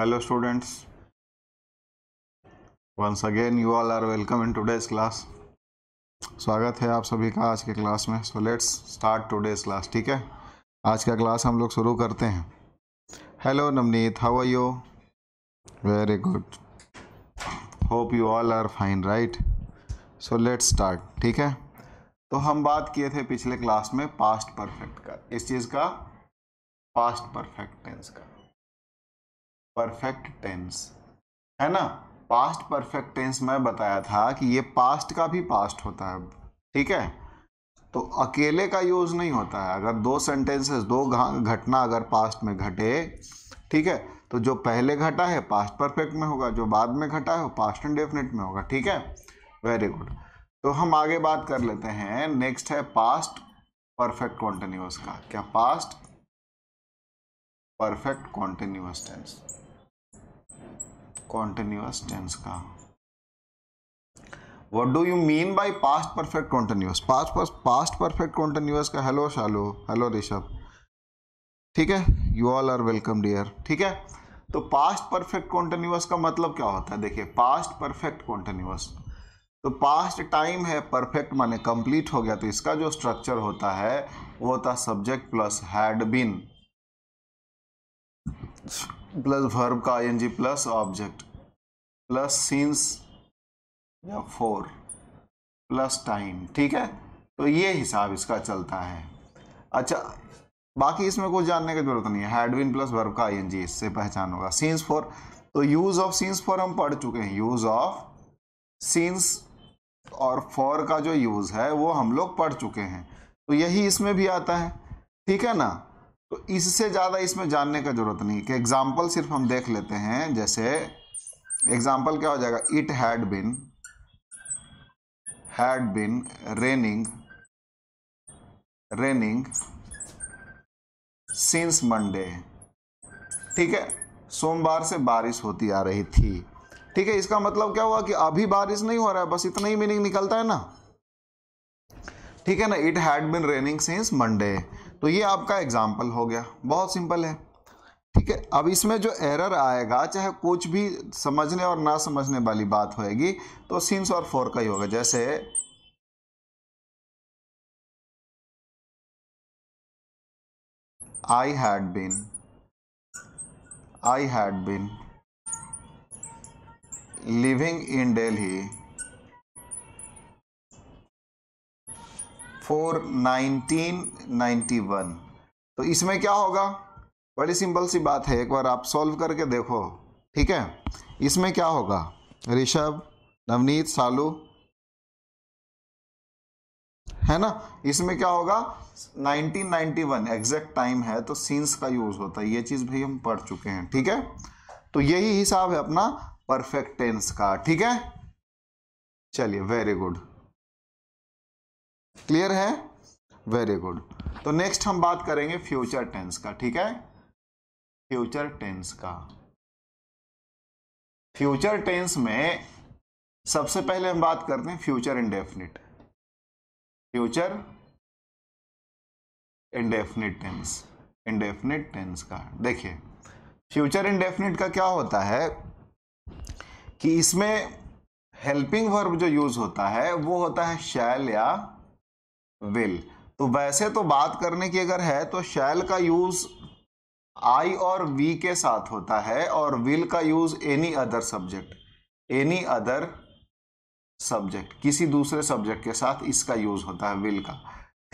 hello students once again you all are welcome in today's class स्वागत है आप सभी का आज के क्लास में so let's start today's class ठीक है आज का क्लास हम लोग शुरू करते हैं hello Navneet how are you very good hope you all are fine right so let's start ठीक है तो हम बात किए थे पिछले क्लास में पास्ट परफेक्ट का इस चीज़ का पास्ट परफेक्ट टेंस का परफेक्ट टेंस है ना पास्ट परफेक्ट टेंस मैं बताया था कि ये पास्ट का भी पास्ट होता है ठीक है तो अकेले का यूज़ नहीं होता है अगर दो सेंटेंसेस दो घटना अगर पास्ट में घटे ठीक है तो जो पहले घटा है पास्ट परफेक्ट में होगा जो बाद में घटा है वो पास्ट डेफिनेट में होगा ठीक है वेरी गुड तो हम आगे बात कर लेते हैं नेक्स्ट है पास्ट परफेक्ट कॉन्टिन्यूस का क्या past perfect continuous tense continuous tense का what do you mean by past perfect continuous past past perfect continuous का हेलो शालो हेलो ऋषभ ठीक है you all are welcome dear ठीक है तो पास्ट परफेक्ट कॉन्टिन्यूस का मतलब क्या होता है देखिए पास्ट परफेक्ट कॉन्टिन्यूस तो पास्ट टाइम है परफेक्ट माने कंप्लीट हो गया तो इसका जो स्ट्रक्चर होता है वो होता subject plus had been plus verb का I plus object plus since या फोर प्लस टाइम ठीक है तो ये हिसाब इसका चलता है अच्छा बाकी इसमें कुछ जानने की जरूरत नहीं है हैडविन प्लस वर्ब का आई इससे पहचान होगा सीन्स फोर तो यूज ऑफ सीन्स फॉर हम पढ़ चुके हैं यूज ऑफ सीन्स और फोर का जो यूज है वो हम लोग पढ़ चुके हैं तो यही इसमें भी आता है ठीक है ना तो इससे ज़्यादा इसमें जानने का ज़रूरत नहीं कि एग्जाम्पल सिर्फ हम देख लेते हैं जैसे एग्जाम्पल क्या हो जाएगा it had been had been raining raining since Monday ठीक है सोमवार से बारिश होती आ रही थी ठीक है इसका मतलब क्या हुआ कि अभी बारिश नहीं हो रहा है बस इतना ही मीनिंग निकलता है ना ठीक है ना it had been raining since Monday तो ये आपका एग्जाम्पल हो गया बहुत सिंपल है ठीक है अब इसमें जो एरर आएगा चाहे कुछ भी समझने और ना समझने वाली बात होएगी तो सिंस और फोर का ही होगा जैसे I had been I had been living in Delhi for nineteen ninety one तो इसमें क्या होगा बड़ी सिंपल सी बात है एक बार आप सॉल्व करके देखो ठीक है इसमें क्या होगा ऋषभ नवनीत सालू है ना इसमें क्या होगा 1991 एग्जैक्ट टाइम है तो सीन्स का यूज होता है ये चीज भी हम पढ़ चुके हैं ठीक है तो यही हिसाब है अपना परफेक्ट टेंस का ठीक है चलिए वेरी गुड क्लियर है वेरी गुड तो नेक्स्ट हम बात करेंगे फ्यूचर टेंस का ठीक है फ्यूचर टेंस का फ्यूचर टेंस में सबसे पहले हम बात करते हैं future indefinite future indefinite tense indefinite tense का देखिए फ्यूचर इंडेफिनिट का क्या होता है कि इसमें हेल्पिंग वर्ब जो यूज होता है वो होता है शैल या विल तो वैसे तो बात करने की अगर है तो शैल का यूज आई और वी के साथ होता है और विल का use any other subject any other subject किसी दूसरे सब्जेक्ट के साथ इसका यूज होता है विल का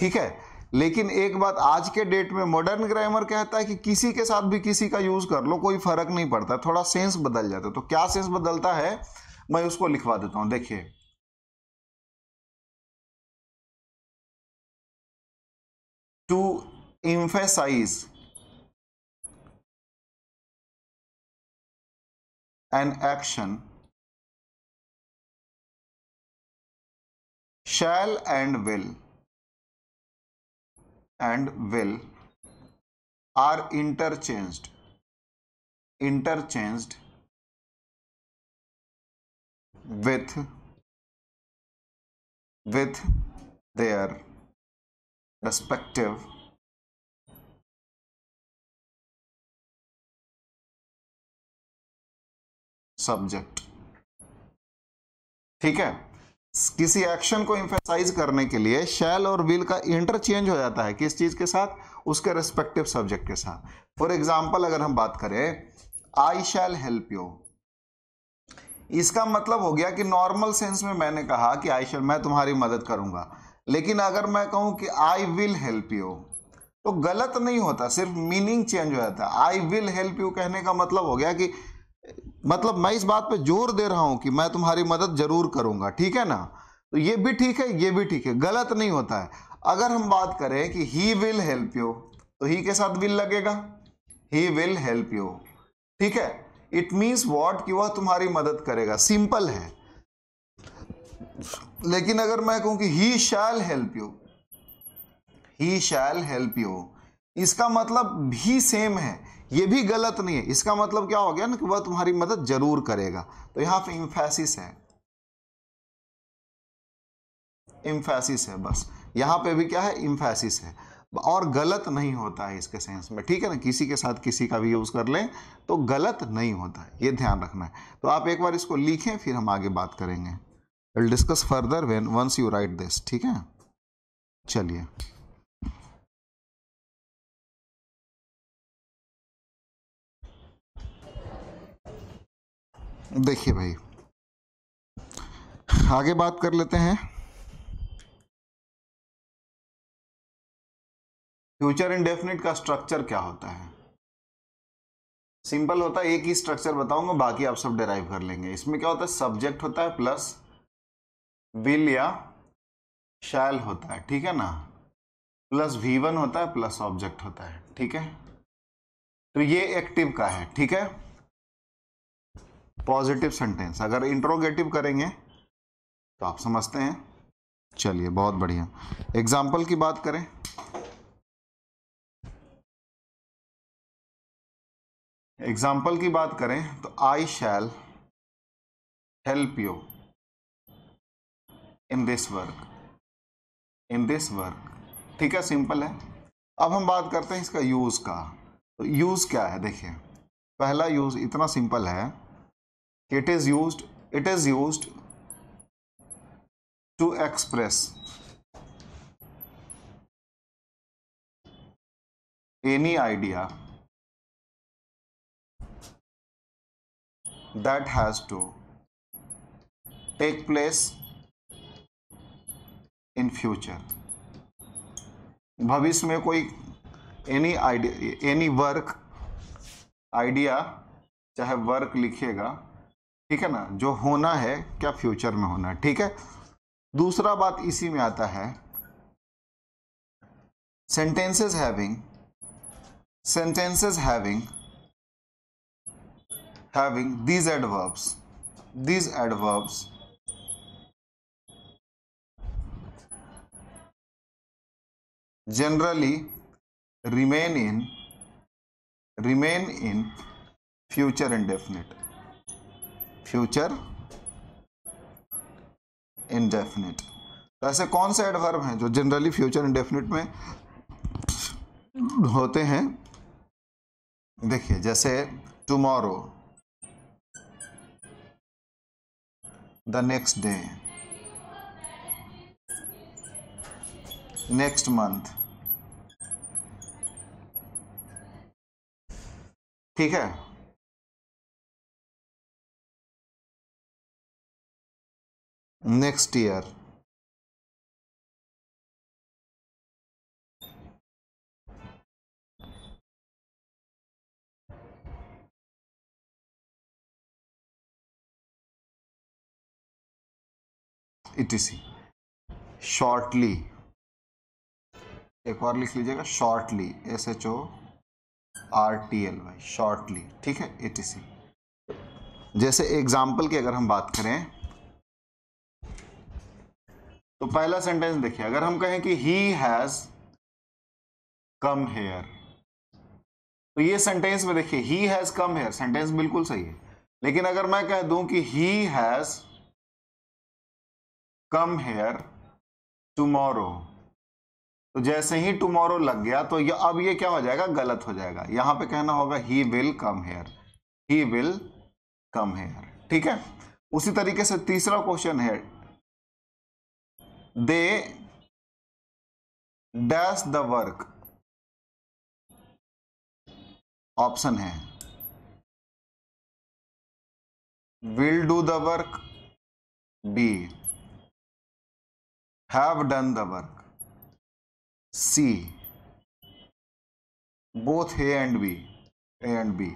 ठीक है लेकिन एक बात आज के डेट में मॉडर्न ग्रामर कहता है कि किसी के साथ भी किसी का यूज कर लो कोई फर्क नहीं पड़ता थोड़ा सेंस बदल जाता है तो क्या सेंस बदलता है मैं उसको लिखवा देता हूं देखिए to emphasize an action shall and will and will are interchanged interchanged with with their respective subject ठीक है किसी एक्शन को इंफेसाइज करने के लिए शैल और विल का इंटरचेंज हो जाता है किस चीज के साथ उसके रेस्पेक्टिव सब्जेक्ट के साथ फॉर एग्जाम्पल अगर हम बात करें आई शैल हेल्प यू इसका मतलब हो गया कि नॉर्मल सेंस में मैंने कहा कि आई शैल मैं तुम्हारी मदद करूंगा लेकिन अगर मैं कहूं कि आई विल हेल्प यू तो गलत नहीं होता सिर्फ मीनिंग चेंज हो जाता है आई विल हेल्प यू कहने का मतलब हो गया कि मतलब मैं इस बात पे जोर दे रहा हूं कि मैं तुम्हारी मदद जरूर करूंगा ठीक है ना तो ये भी ठीक है ये भी ठीक है गलत नहीं होता है अगर हम बात करें कि ही विल हेल्प यू तो ही के साथ विल लगेगा ही विल हेल्प यू ठीक है इट मीन्स वॉट कि वह तुम्हारी मदद करेगा सिंपल है लेकिन अगर मैं कहूं कि he shall help you he shall help you इसका मतलब भी सेम है ये भी गलत नहीं है इसका मतलब क्या हो गया ना कि वह तुम्हारी मदद जरूर करेगा तो यहां पे इम्फेसिस है इम्फेसिस है बस यहां पे भी क्या है इम्फेसिस है और गलत नहीं होता है इसके सेंस में ठीक है ना किसी के साथ किसी का भी यूज कर लें तो गलत नहीं होता है ये ध्यान रखना है तो आप एक बार इसको लिखें फिर हम आगे बात करेंगे will discuss further when once you write this ठीक है चलिए देखिए भाई आगे बात कर लेते हैं फ्यूचर इंडेफिनिट का स्ट्रक्चर क्या होता है सिंपल होता है एक ही स्ट्रक्चर बताऊंगा बाकी आप सब डिराइव कर लेंगे इसमें क्या होता है सब्जेक्ट होता है प्लस विल या शैल होता है ठीक है ना प्लस वी वन होता है प्लस ऑब्जेक्ट होता है ठीक है तो ये एक्टिव का है ठीक है पॉजिटिव सेंटेंस अगर इंट्रोगेटिव करेंगे तो आप समझते हैं चलिए बहुत बढ़िया एग्जाम्पल की बात करें एग्जाम्पल की बात करें तो आई शैल हेल्प यू एम्बेस वर्क एम्बेस वर्क ठीक है सिंपल है अब हम बात करते हैं इसका यूज़ का तो यूज़ क्या है देखिए पहला यूज़ इतना सिंपल है it is use it is use to express any idea that has to take place in future भविष्य में कोई any idea any work idea चाहे वर्क लिखिएगा ठीक है ना जो होना है क्या फ्यूचर में होना है ठीक है दूसरा बात इसी में आता है sentences having sentences having having these adverbs these adverbs generally remain in remain in future indefinite future indefinite तो ऐसे कौन से एडवर्ब हैं जो जनरली फ्यूचर इंडेफिनिट में होते हैं देखिए जैसे tomorrow the next day next month ठीक है next year it is shortly एक और लिख लीजिएगा shortly S H O R T L Y shortly ठीक है ए टी सी जैसे एग्जाम्पल की अगर हम बात करें तो पहला सेंटेंस देखिए अगर हम कहें कि ही हैज कम हेयर तो ये सेंटेंस में देखिए he has come here sentence बिल्कुल सही है लेकिन अगर मैं कह दूं कि he has come here tomorrow तो जैसे ही टुमारो लग गया तो ये अब ये क्या हो जाएगा गलत हो जाएगा यहां पे कहना होगा he will come here he will come here ठीक है उसी तरीके से तीसरा क्वेश्चन है they dash the work option है will do the work B have done the work C both A and B A and B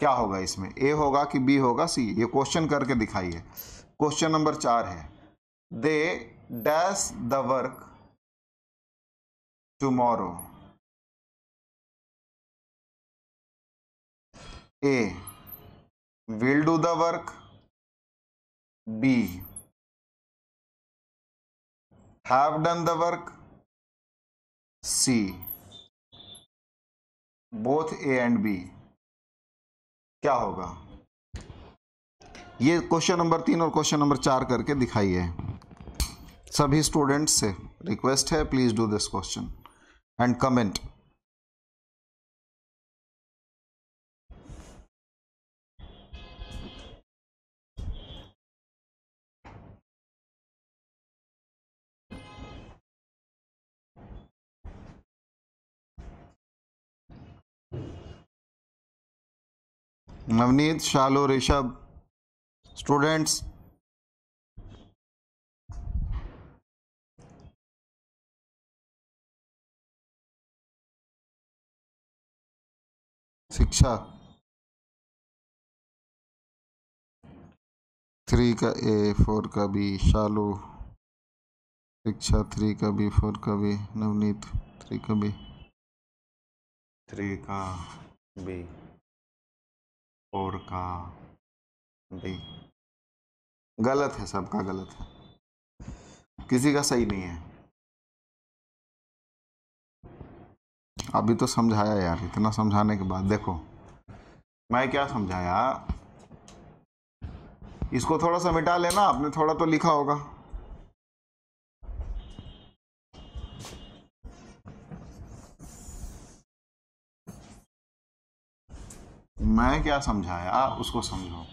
क्या होगा इसमें ए होगा कि बी होगा सी ये क्वेश्चन करके दिखाइए क्वेश्चन नंबर चार है they dash the work tomorrow A will do the work B have done the work C both A and B क्या होगा ये क्वेश्चन नंबर तीन और क्वेश्चन नंबर चार करके दिखाइए सभी स्टूडेंट्स से रिक्वेस्ट है please do this question and comment Navneet Shalu Rishabh students Shiksha three का ए फोर का बी शालू शिक्षा थ्री का बी फोर का बी नवनीत थ्री का बी थ्री का बी और का डी गलत है सबका गलत है किसी का सही नहीं है अभी तो समझाया यार इतना समझाने के बाद देखो मैं क्या समझाया इसको थोड़ा सा मिटा लेना आपने थोड़ा तो लिखा होगा मैं क्या समझाया उसको समझो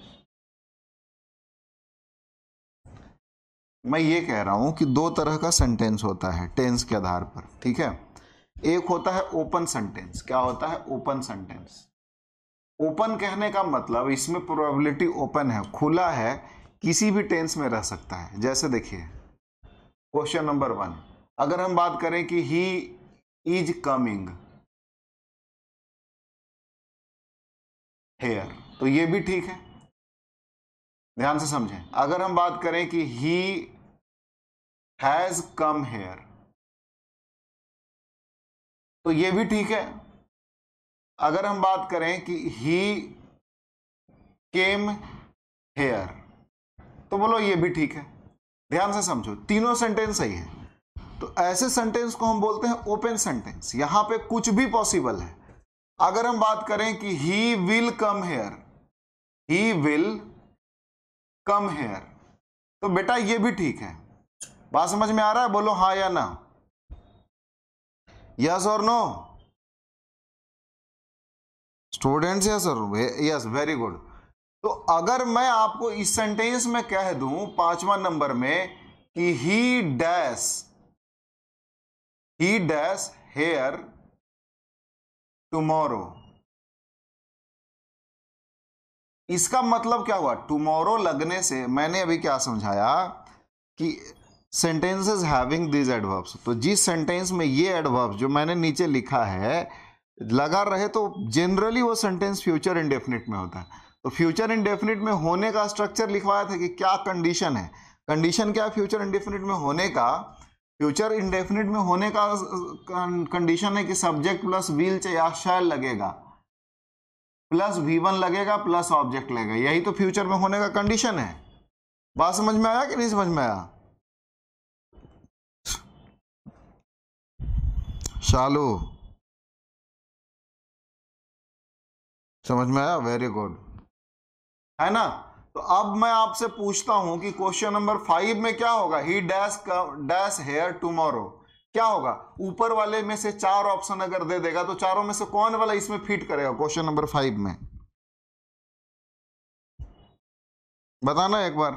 मैं ये कह रहा हूं कि दो तरह का सेंटेंस होता है टेंस के आधार पर ठीक है एक होता है ओपन सेंटेंस क्या होता है ओपन सेंटेंस ओपन कहने का मतलब इसमें प्रोबेबिलिटी ओपन है खुला है किसी भी टेंस में रह सकता है जैसे देखिए क्वेश्चन नंबर वन अगर हम बात करें कि ही इज कमिंग हेयर तो ये भी ठीक है ध्यान से समझें अगर हम बात करें कि ही हैज कम हेयर तो ये भी ठीक है अगर हम बात करें कि ही केम हेयर तो बोलो ये भी ठीक है ध्यान से समझो तीनों सेंटेंस सही है तो ऐसे सेंटेंस को हम बोलते हैं ओपन सेंटेंस यहां पे कुछ भी पॉसिबल है अगर हम बात करें कि he will come here he will come here तो बेटा ये भी ठीक है बात समझ में आ रहा है बोलो हा या ना यस और नो स्टूडेंट्स यस और यस वेरी गुड तो अगर मैं आपको इस सेंटेंस में कह दूं पांचवा नंबर में कि he dash he dash here tomorrow इसका मतलब क्या हुआ टुमोरो लगने से मैंने अभी क्या समझाया कि सेंटेंसेस हैविंग दिज एडवर्ब्स तो जिस सेंटेंस में ये एडवर्ब्स जो मैंने नीचे लिखा है लगा रहे तो जनरली वो सेंटेंस फ्यूचर इंडेफिनिट में होता है तो फ्यूचर इंडेफिनिट में होने का स्ट्रक्चर लिखवाया था कि क्या कंडीशन है कंडीशन क्या है फ्यूचर इंडेफिनिट में होने का फ्यूचर इंडेफिनिट में होने का कंडीशन है कि सब्जेक्ट प्लस व्हील या लगेगा प्लस वी वन लगेगा प्लस ऑब्जेक्ट लगेगा यही तो फ्यूचर में होने का कंडीशन है बात समझ में आया कि नहीं समझ में आया शालू समझ में आया वेरी गुड है ना तो अब मैं आपसे पूछता हूं कि क्वेश्चन नंबर फाइव में क्या होगा he dash dash here tomorrow क्या होगा ऊपर वाले में से चार ऑप्शन अगर दे देगा तो चारों में से कौन वाला इसमें फिट करेगा क्वेश्चन नंबर फाइव में बताना एक बार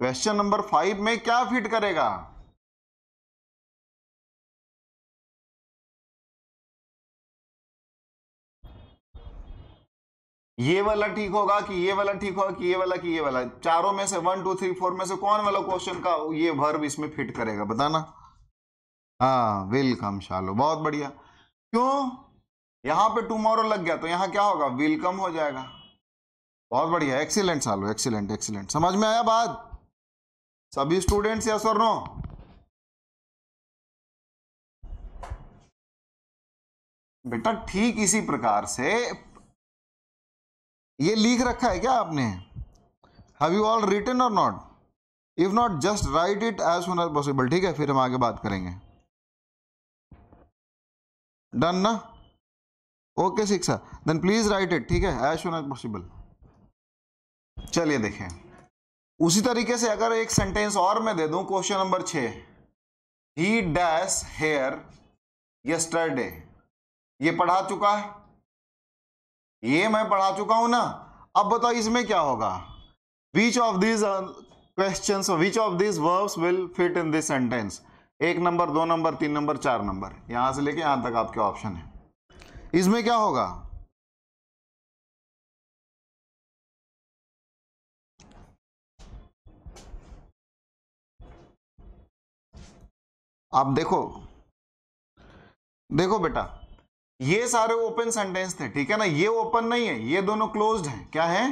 क्वेश्चन नंबर फाइव में क्या फिट करेगा ये वाला ठीक होगा कि ये वाला ठीक होगा कि ये वाला कि ये वाला चारों में से वन टू थ्री फोर में से कौन वाला क्वेश्चन का ये वर्ब इसमें फिट करेगा बताना हाँ वेलकम शालो बहुत बढ़िया क्यों यहां पे टुमारो लग गया तो यहां क्या होगा वेलकम हो जाएगा बहुत बढ़िया एक्सीलेंट सालो एक्सीलेंट एक्सीलेंट समझ में आया बात सभी स्टूडेंट्स या सर नो बेटा ठीक इसी प्रकार से ये लिख रखा है क्या आपने हैव यू ऑल रिटन और not if not just write it as soon as possible ठीक है फिर हम आगे बात करेंगे डन ना ओके शिक्षा देन प्लीज राइट इट ठीक है एज सुन एज पॉसिबल चलिए देखें उसी तरीके से अगर एक सेंटेंस और मैं दे दूं क्वेश्चन नंबर छ ही डैश हेयर यस्टरडे ये पढ़ा चुका है ये मैं पढ़ा चुका हूं ना अब बताओ इसमें क्या होगा which of these question which of these verbs will fit in this sentence एक नंबर दो नंबर तीन नंबर चार नंबर यहां से लेके यहां तक आपके ऑप्शन है इसमें क्या होगा आप देखो देखो बेटा ये सारे ओपन सेंटेंस थे ठीक है ना ये ओपन नहीं है ये दोनों क्लोज्ड हैं क्या है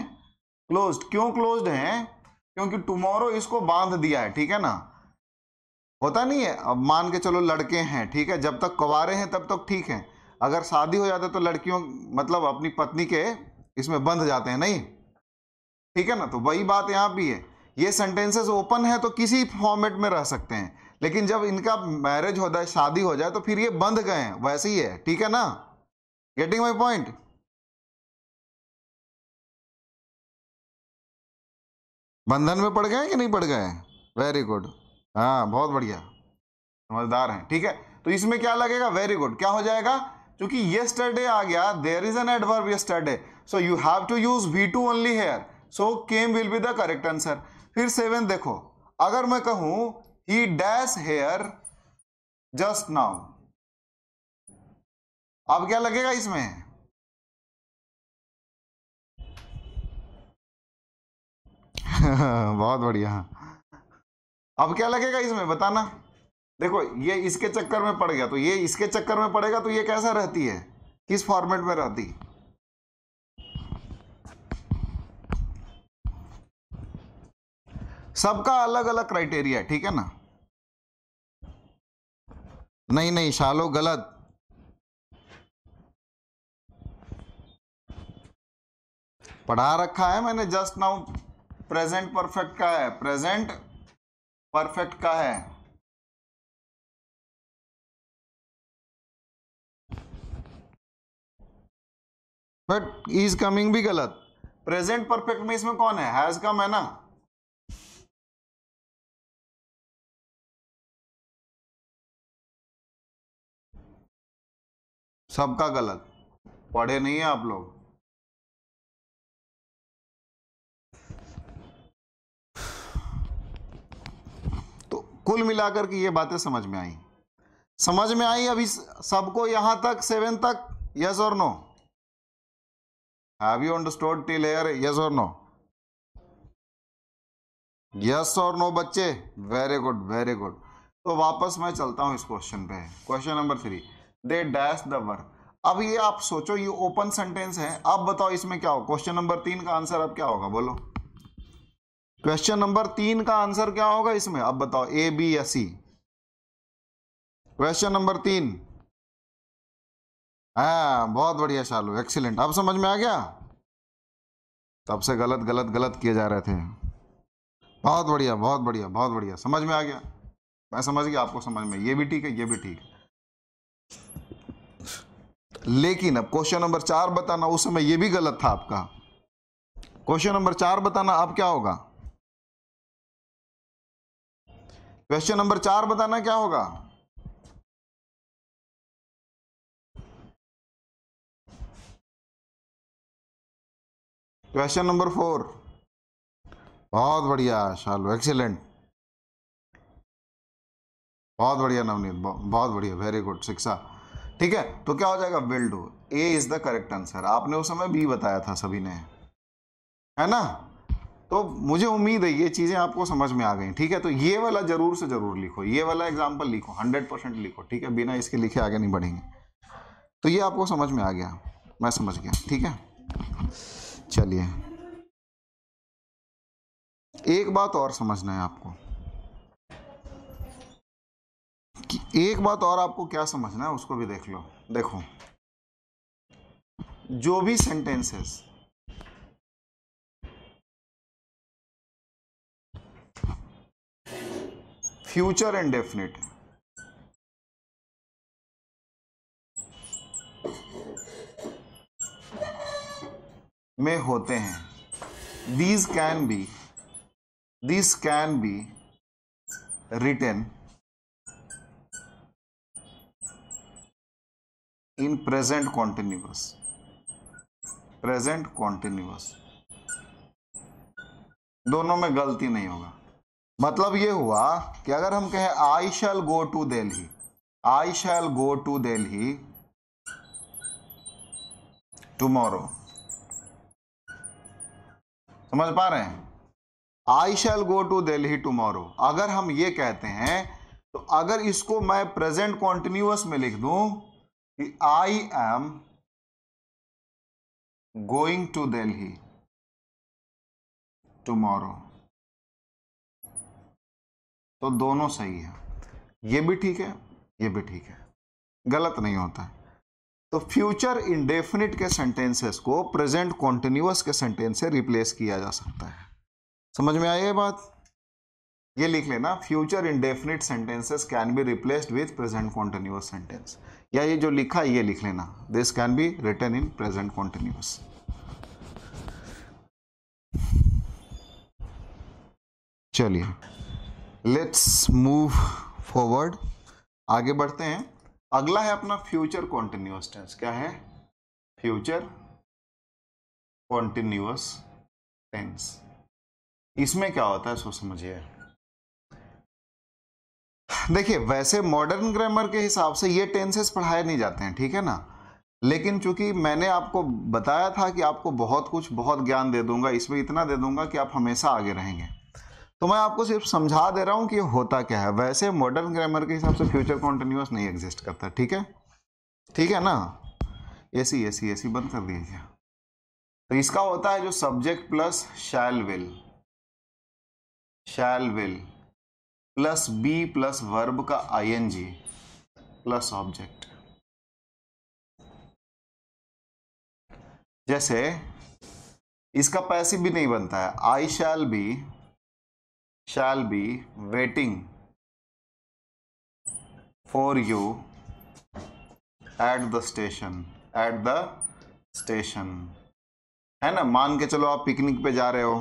क्लोज्ड क्यों क्लोज्ड है क्योंकि टुमारो इसको बांध दिया है ठीक है ना होता नहीं है अब मान के चलो लड़के हैं ठीक है जब तक कुवारे हैं तब तक ठीक है अगर शादी हो जाता तो लड़कियों मतलब अपनी पत्नी के इसमें बंध जाते हैं नहीं ठीक है ना तो वही बात यहां भी है ये सेंटेंसेस ओपन है तो किसी फॉर्मेट में रह सकते हैं लेकिन जब इनका मैरिज हो जाए शादी हो जाए तो फिर ये बंध गए वैसे ही है ठीक है ना गेटिंग माई पॉइंट बंधन में पड़ गए कि नहीं पड़ गए वेरी गुड हाँ बहुत बढ़िया समझदार हैं ठीक है तो इसमें क्या लगेगा वेरी गुड क्या हो जाएगा क्योंकि ये स्टडे आ गया देर इज एन एडवर्ब ये स्टडे so you have to use V two only here so came will be the correct answer फिर सेवन देखो अगर मैं कहूं he dash here just now अब क्या लगेगा इसमें बहुत बढ़िया अब क्या लगेगा इसमें बताना देखो ये इसके चक्कर में पड़ गया तो ये इसके चक्कर में पड़ेगा तो ये कैसा रहती है किस फॉर्मेट में रहती सबका अलग अलग क्राइटेरिया है ठीक है ना नहीं नहीं शालो गलत पढ़ा रखा है मैंने जस्ट नाउ प्रेजेंट परफेक्ट का है प्रेजेंट परफेक्ट का है बट इज कमिंग भी गलत प्रेजेंट परफेक्ट में इसमें कौन है हैज कम है ना सबका गलत पढ़े नहीं है आप लोग तो कुल मिलाकर के ये बातें समझ में आई समझ में आई अभी सबको यहां तक सेवन तक यस और no have you understood till here yes और नो यस और नो बच्चे वेरी गुड वेरी गुड तो वापस मैं चलता हूं इस क्वेश्चन पे question number three they dash the work अब ये आप सोचो ये ओपन सेंटेंस है अब बताओ इसमें क्या हो क्वेश्चन नंबर तीन का आंसर अब क्या होगा बोलो क्वेश्चन नंबर तीन का आंसर क्या होगा इसमें अब बताओ ए बी या सी क्वेश्चन नंबर तीन हाँ बहुत बढ़िया शालू एक्सीलेंट अब समझ में आ गया तब से गलत गलत गलत किए जा रहे थे बहुत बढ़िया बहुत बढ़िया बहुत बढ़िया समझ में आ गया मैं समझ गया आपको समझ में ये भी ठीक है ये भी ठीक है लेकिन अब क्वेश्चन नंबर चार बताना उस समय यह भी गलत था आपका क्वेश्चन नंबर चार बताना अब क्या होगा क्वेश्चन नंबर चार बताना क्या होगा क्वेश्चन नंबर फोर बहुत बढ़िया शालू एक्सीलेंट बहुत बढ़िया नवनीत बहुत बढ़िया वेरी गुड शिक्षा ठीक है तो क्या हो जाएगा will do A is the correct answer आपने उस समय बी बताया था सभी ने है ना तो मुझे उम्मीद है ये चीज़ें आपको समझ में आ गई ठीक है तो ये वाला जरूर से जरूर लिखो ये वाला एग्जाम्पल लिखो हंड्रेड परसेंट लिखो ठीक है बिना इसके लिखे आगे नहीं बढ़ेंगे तो ये आपको समझ में आ गया मैं समझ गया ठीक है चलिए एक बात और समझना है आपको एक बात और आपको क्या समझना है उसको भी देख लो देखो जो भी सेंटेंसेस फ्यूचर एंड डेफिनेट में होते हैं these can be this can be written in present continuous present continuous दोनों में गलती नहीं होगा मतलब ये हुआ कि अगर हम कहें I shall go to Delhi I shall go to Delhi tomorrow समझ पा रहे हैं I shall go to Delhi tomorrow अगर हम ये कहते हैं तो अगर इसको मैं प्रेजेंट कॉन्टिन्यूस में लिख दूं I am going to Delhi tomorrow तो दोनों सही है ये भी ठीक है ये भी ठीक है गलत नहीं होता तो फ्यूचर इंडेफिनिट के सेंटेंसेस को प्रेजेंट कॉन्टिन्यूस के सेंटेंस से रिप्लेस किया जा सकता है समझ में आई ये बात ये लिख लेना future definite sentences can be replaced with present continuous sentence या ये जो लिखा है ये लिख लेना this can be written in present continuous चलिए लेट्स मूव फॉरवर्ड आगे बढ़ते हैं अगला है अपना फ्यूचर कॉन्टिन्यूस टेंस क्या है फ्यूचर कॉन्टिन्यूस टेंस इसमें क्या होता है सो समझिए देखिए वैसे मॉडर्न ग्रामर के हिसाब से ये टेंसेस पढ़ाए नहीं जाते हैं ठीक है ना लेकिन चूंकि मैंने आपको बताया था कि आपको बहुत कुछ बहुत ज्ञान दे दूंगा इसमें इतना दे दूंगा कि आप हमेशा आगे रहेंगे तो मैं आपको सिर्फ समझा दे रहा हूं कि होता क्या है वैसे मॉडर्न ग्रामर के हिसाब से फ्यूचर कॉन्टिन्यूस नहीं एग्जिस्ट करता ठीक है ठीक है ना ए सी ए सी ए सी बंद कर दीजिए तो इसका होता है जो subject plus shall will shall will plus be plus verb का आईएनजी प्लस ऑब्जेक्ट जैसे इसका पैसिव भी नहीं बनता है I shall be shall be waiting for you at the station at the station है ना मान के चलो आप पिकनिक पे जा रहे हो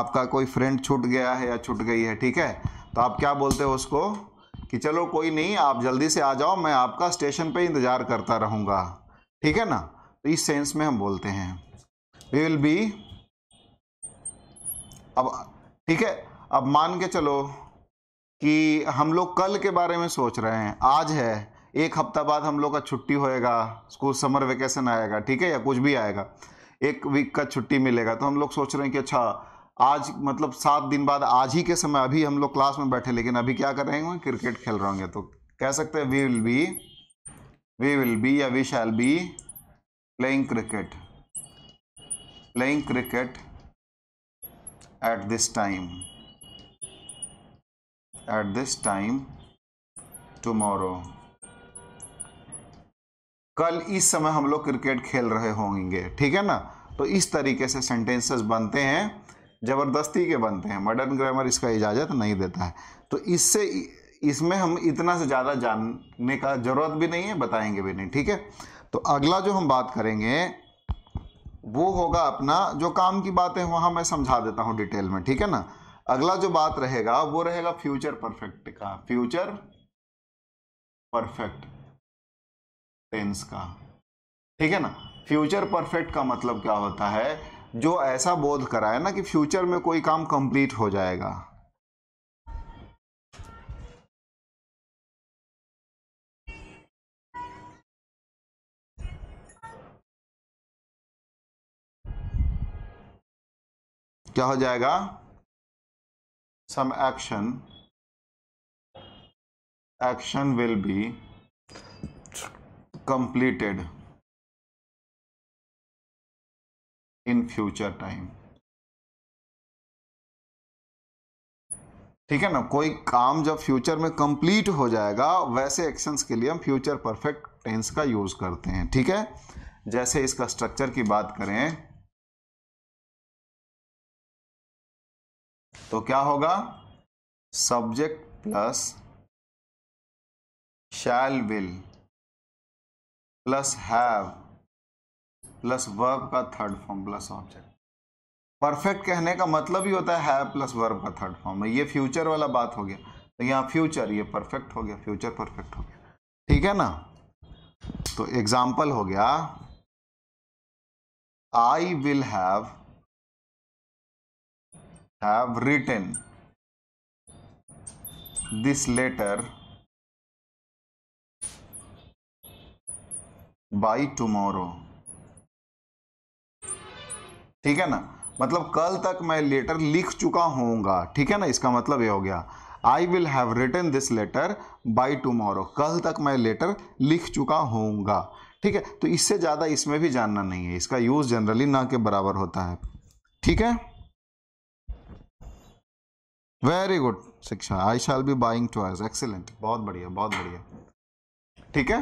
आपका कोई फ्रेंड छूट गया है या छूट गई है ठीक है तो आप क्या बोलते हो उसको कि चलो कोई नहीं आप जल्दी से आ जाओ मैं आपका स्टेशन पे इंतज़ार करता रहूँगा ठीक है ना तो इस सेंस में हम बोलते हैं वी विल बी अब ठीक है अब मान के चलो कि हम लोग कल के बारे में सोच रहे हैं आज है एक हफ्ता बाद हम लोग का छुट्टी होएगा स्कूल समर वेकेशन आएगा ठीक है या कुछ भी आएगा एक वीक का छुट्टी मिलेगा तो हम लोग सोच रहे हैं कि अच्छा आज मतलब सात दिन बाद आज ही के समय अभी हम लोग क्लास में बैठे लेकिन अभी क्या कर रहे हैं क्रिकेट खेल रहे होंगे तो कह सकते हैं we will be we will be या we shall be playing cricket playing cricket at this time at this time tomorrow कल इस समय हम लोग क्रिकेट खेल रहे होंगे ठीक है ना तो इस तरीके से सेंटेंसेस बनते हैं ज़बरदस्ती के बनते हैं मॉडर्न ग्रामर इसका इजाज़त नहीं देता है तो इससे इसमें हम इतना से ज़्यादा जानने का ज़रूरत भी नहीं है बताएंगे भी नहीं ठीक है तो अगला जो हम बात करेंगे वो होगा अपना जो काम की बात है वहाँ मैं समझा देता हूँ डिटेल में ठीक है ना अगला जो बात रहेगा वो रहेगा फ्यूचर परफेक्ट का फ्यूचर परफेक्ट टेंस का ठीक है ना फ्यूचर परफेक्ट का मतलब क्या होता है जो ऐसा बोध कराए ना कि फ्यूचर में कोई काम कंप्लीट हो जाएगा क्या हो जाएगा some action action will be completed in future time ठीक है ना कोई काम जब फ्यूचर में कंप्लीट हो जाएगा वैसे एक्शंस के लिए हम फ्यूचर परफेक्ट टेंस का यूज करते हैं ठीक है जैसे इसका स्ट्रक्चर की बात करें तो क्या होगा subject plus shall will plus have plus verb का third form plus object perfect कहने का मतलब ही होता है प्लस वर्ब का थर्ड फॉर्म ये फ्यूचर वाला बात हो गया तो यहाँ फ्यूचर ये परफेक्ट हो गया फ्यूचर परफेक्ट हो गया ठीक है ना तो एग्जाम्पल हो गया I will have have written this letter by tomorrow ठीक है ना मतलब कल तक मैं लेटर लिख चुका होऊंगा ठीक है ना इसका मतलब ये हो गया I will have written this letter by tomorrow कल तक मैं लेटर लिख चुका होऊंगा ठीक है तो इससे ज़्यादा इसमें भी जानना नहीं है इसका यूज़ जनरली ना के बराबर होता है ठीक है very good Shiksha I shall be buying two excellent बहुत बढ़िया बहुत बढ़िया ठीक है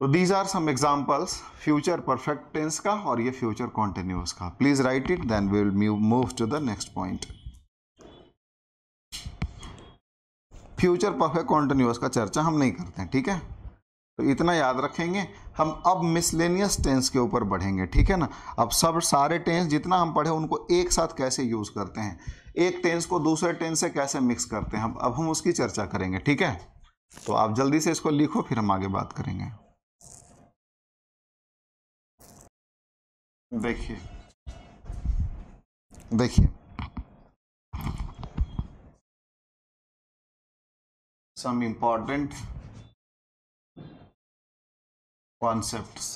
तो these are some examples future perfect tense का और ये फ्यूचर कॉन्टिन्यूस का please write it then we will move to the next point future perfect continuous का चर्चा हम नहीं करते हैं ठीक है तो इतना याद रखेंगे हम अब मिसलेनियस टेंस के ऊपर बढ़ेंगे ठीक है ना अब सब सारे टेंस जितना हम पढ़े उनको एक साथ कैसे यूज़ करते हैं एक टेंस को दूसरे टेंस से कैसे मिक्स करते हैं हम अब हम उसकी चर्चा करेंगे ठीक है तो आप जल्दी से इसको लिखो फिर हम आगे बात करेंगे देखिए देखिए some important concepts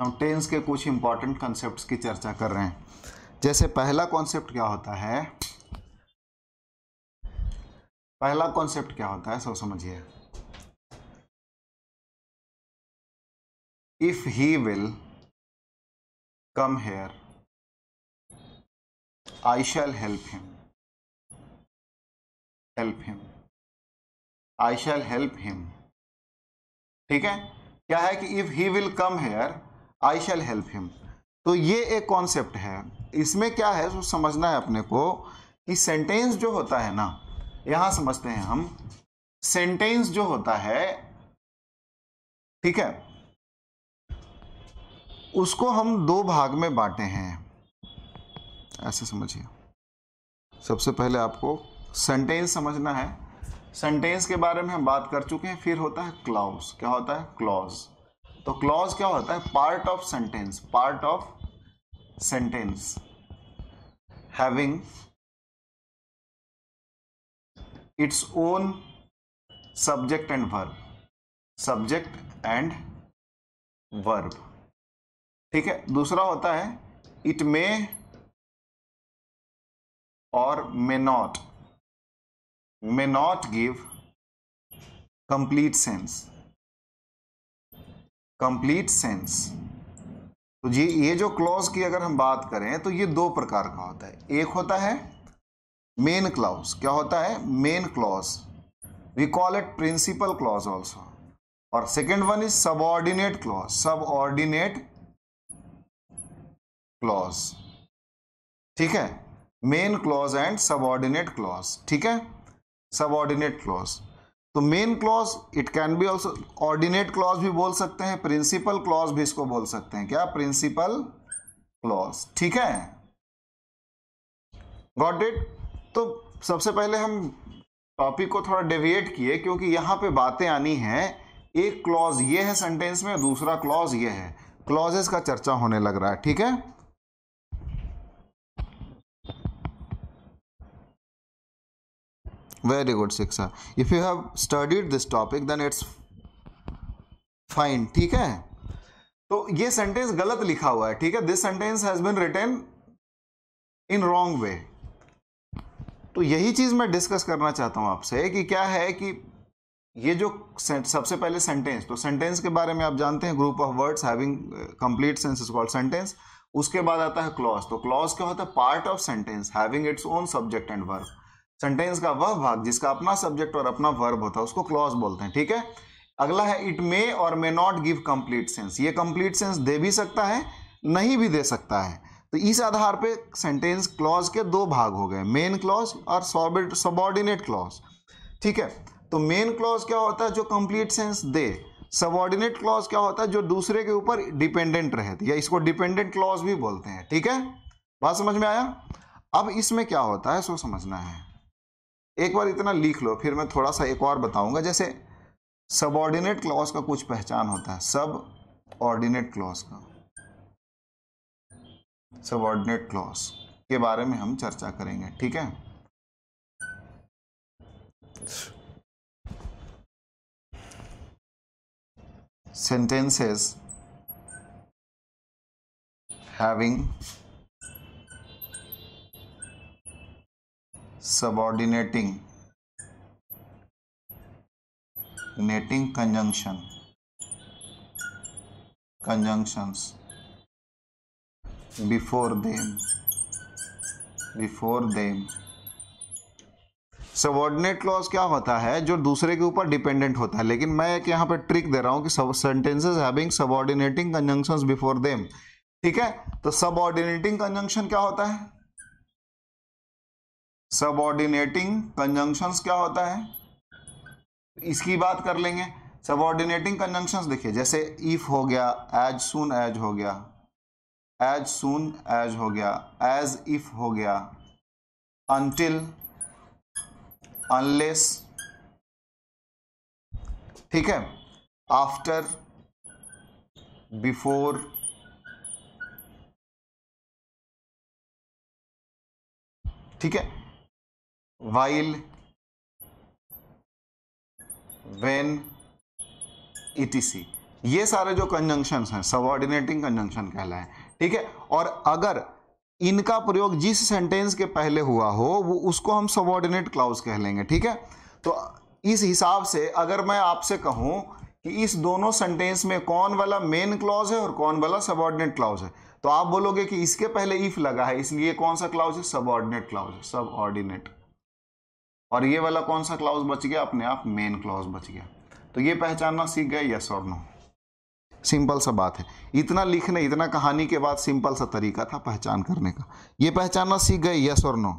हम टेंस के कुछ इंपॉर्टेंट कॉन्सेप्ट्स की चर्चा कर रहे हैं जैसे पहला कॉन्सेप्ट क्या होता है पहला कॉन्सेप्ट क्या होता है सब समझिए if he will come here i shall help him help him i shall help him ठीक है क्या है कि if he will come here I shall help him तो ये एक कॉन्सेप्ट है इसमें क्या है तो समझना है अपने को कि सेंटेंस जो होता है ना यहां समझते हैं हम सेंटेंस जो होता है ठीक है उसको हम दो भाग में बांटे हैं ऐसे समझिए सबसे पहले आपको सेंटेंस समझना है सेंटेंस के बारे में हम बात कर चुके हैं फिर होता है क्लॉज क्या होता है क्लॉज तो क्लॉज क्या होता है part of sentence part of sentence having its own subject and verb subject and verb ठीक है दूसरा होता है इट मे और may not may not give complete sense complete sense तो जी ये जो क्लॉज की अगर हम बात करें तो ये दो प्रकार का होता है एक होता है मेन क्लॉज क्या होता है main clause we call it principal clause also और second one is subordinate clause subordinate clause ठीक है main clause and ordinate clause ठीक है ऑर्डिनेट क्लॉज तो main clause it can be also ordinate clause भी बोल सकते हैं प्रिंसिपल क्लॉज भी इसको बोल सकते हैं क्या प्रिंसिपल क्लॉज ठीक है गॉट इट तो सबसे पहले हम टॉपिक को थोड़ा डेविएट किए क्योंकि यहां पे बातें आनी हैं एक क्लॉज ये है सेंटेंस में दूसरा क्लॉज ये है क्लॉजेस का चर्चा होने लग रहा है ठीक है very good Shiksha if you have studied this topic then it's fine ठीक है तो ये सेंटेंस गलत लिखा हुआ है ठीक है this sentence has been written in wrong way तो यही चीज मैं डिस्कस करना चाहता हूं आपसे कि क्या है कि ये जो सबसे पहले सेंटेंस तो सेंटेंस के बारे में आप जानते हैं group of words having complete sense is called sentence उसके बाद आता है क्लॉज तो क्लॉज क्या होता है part of sentence having its own subject and verb sentence का वह भाग जिसका अपना सब्जेक्ट और अपना वर्ब होता है उसको क्लॉज बोलते हैं ठीक है अगला है इट मे और may not give complete sense ये कंप्लीट सेंस दे भी सकता है नहीं भी दे सकता है तो इस आधार पे सेंटेंस क्लॉज के दो भाग हो गए मेन क्लॉज और सबॉर्डिनेट क्लॉज ठीक है तो मेन क्लॉज क्या होता है जो कंप्लीट सेंस दे सबॉर्डिनेट क्लॉज क्या होता है जो दूसरे के ऊपर डिपेंडेंट रहे या इसको डिपेंडेंट क्लॉज भी बोलते हैं ठीक है बात समझ में आया अब इसमें क्या होता है सो समझना है एक बार इतना लिख लो फिर मैं थोड़ा सा एक और बताऊंगा जैसे सबऑर्डिनेट क्लॉज का कुछ पहचान होता है सब ऑर्डिनेट क्लॉज का सबऑर्डिनेट क्लॉज के बारे में हम चर्चा करेंगे ठीक है सेंटेंसेस हैविंग subordinating नेटिंग conjunction conjunctions before them before them subordinate clause क्या होता है जो दूसरे के ऊपर डिपेंडेंट होता है लेकिन मैं एक यहां पर ट्रिक दे रहा हूं कि sentences having subordinating conjunctions before them ठीक है तो सबऑर्डिनेटिंग कंजंक्शन क्या होता है सबऑर्डिनेटिंग कंजंक्शंस क्या होता है इसकी बात कर लेंगे सबऑर्डिनेटिंग कंजंक्शंस देखिए जैसे इफ हो गया एज सुन एज हो गया एज सुन एज हो गया एज इफ हो गया अनटिल अनलेस ठीक है आफ्टर बिफोर ठीक है while when etc ये सारे जो कंजंक्शन हैं सबॉर्डिनेटिंग कंजंक्शन कहलाए ठीक है और अगर इनका प्रयोग जिस सेंटेंस के पहले हुआ हो वो उसको हम सबॉर्डिनेट क्लाउज कह लेंगे ठीक है तो इस हिसाब से अगर मैं आपसे कहूं कि इस दोनों सेंटेंस में कौन वाला मेन क्लॉज है और कौन वाला सबॉर्डिनेट क्लाउज है तो आप बोलोगे कि इसके पहले इफ लगा है इसलिए कौन सा क्लाउज है सबॉर्डिनेट क्लाउज है सबऑर्डिनेट और ये वाला कौन सा क्लाउज बच गया अपने आप मेन क्लाउज बच गया तो ये पहचानना सीख गए यस और नो सिंपल सा बात है इतना लिखने इतना कहानी के बाद सिंपल सा तरीका था पहचान करने का ये पहचानना सीख गए यस और no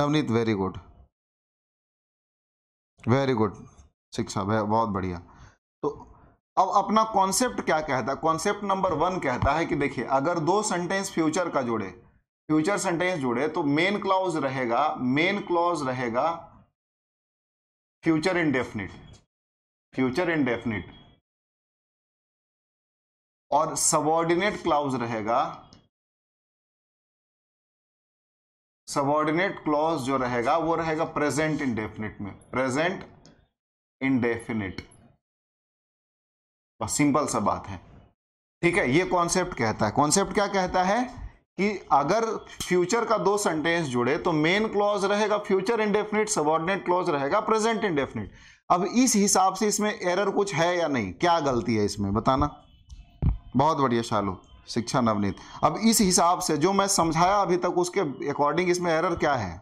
Navneet very good very good Shiksha बहुत बढ़िया तो अब अपना कॉन्सेप्ट क्या कहता है कॉन्सेप्ट नंबर वन कहता है कि देखिए अगर दो सेंटेंस फ्यूचर का जोड़े फ्यूचर सेंटेंस जुड़े तो मेन क्लॉज रहेगा मेन क्लॉज रहेगा फ्यूचर इंडेफिनिट फ्यूचर इंडेफिनिट और सबॉर्डिनेट क्लॉज रहेगा सबॉर्डिनेट क्लॉज जो रहेगा वो रहेगा प्रेजेंट इंडेफिनिट में प्रेजेंट इंडेफिनिट सिंपल सा बात है ठीक है ये कॉन्सेप्ट कहता है कॉन्सेप्ट क्या कहता है कि अगर फ्यूचर का दो सेंटेंस जुड़े तो मेन क्लॉज रहेगा फ्यूचर इंडेफिनिट सबॉर्डिनेट क्लॉज रहेगा प्रेजेंट इंडेफिनिट अब इस हिसाब से इसमें एरर कुछ है या नहीं क्या गलती है इसमें बताना बहुत बढ़िया शालू शिक्षा नवनीत अब इस हिसाब से जो मैं समझाया अभी तक उसके अकॉर्डिंग इसमें एरर क्या है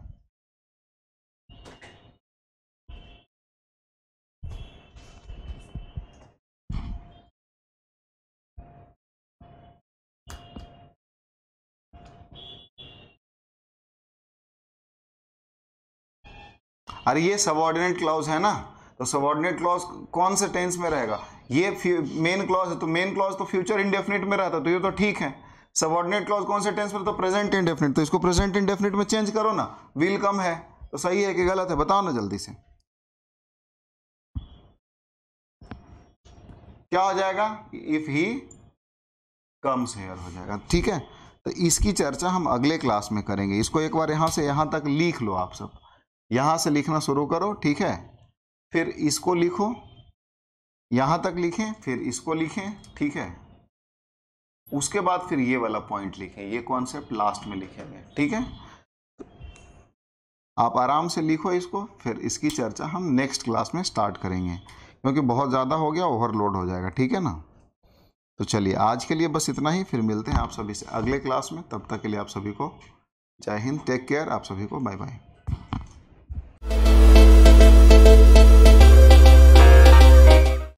अरे ये सबॉर्डिनेट क्लॉज है ना तो सबॉर्डिनेट क्लॉज कौन से टेंस में रहेगा ये मेन क्लॉज है तो मेन क्लॉज तो फ्यूचर इंडेफिनिट में रहता तो ये तो ठीक है सबॉर्डिनेट क्लॉज कौन से टेंस में तो प्रेजेंट इंडेफिनिट तो इसको प्रेजेंट इंडेफिनिट में चेंज करो ना विल कम है तो सही है कि गलत है बताओ ना जल्दी से क्या हो जाएगा इफ ही कम्स हेयर हो जाएगा ठीक है तो इसकी चर्चा हम अगले क्लास में करेंगे इसको एक बार यहां से यहां तक लिख लो आप सब यहाँ से लिखना शुरू करो ठीक है फिर इसको लिखो यहाँ तक लिखें फिर इसको लिखें ठीक है उसके बाद फिर ये वाला पॉइंट लिखें ये कॉन्सेप्ट लास्ट में लिखेंगे ठीक है आप आराम से लिखो इसको फिर इसकी चर्चा हम नेक्स्ट क्लास में स्टार्ट करेंगे क्योंकि बहुत ज़्यादा हो गया ओवरलोड हो जाएगा ठीक है ना तो चलिए आज के लिए बस इतना ही फिर मिलते हैं आप सभी से अगले क्लास में तब तक के लिए आप सभी को जय हिंद टेक केयर आप सभी को बाय बाय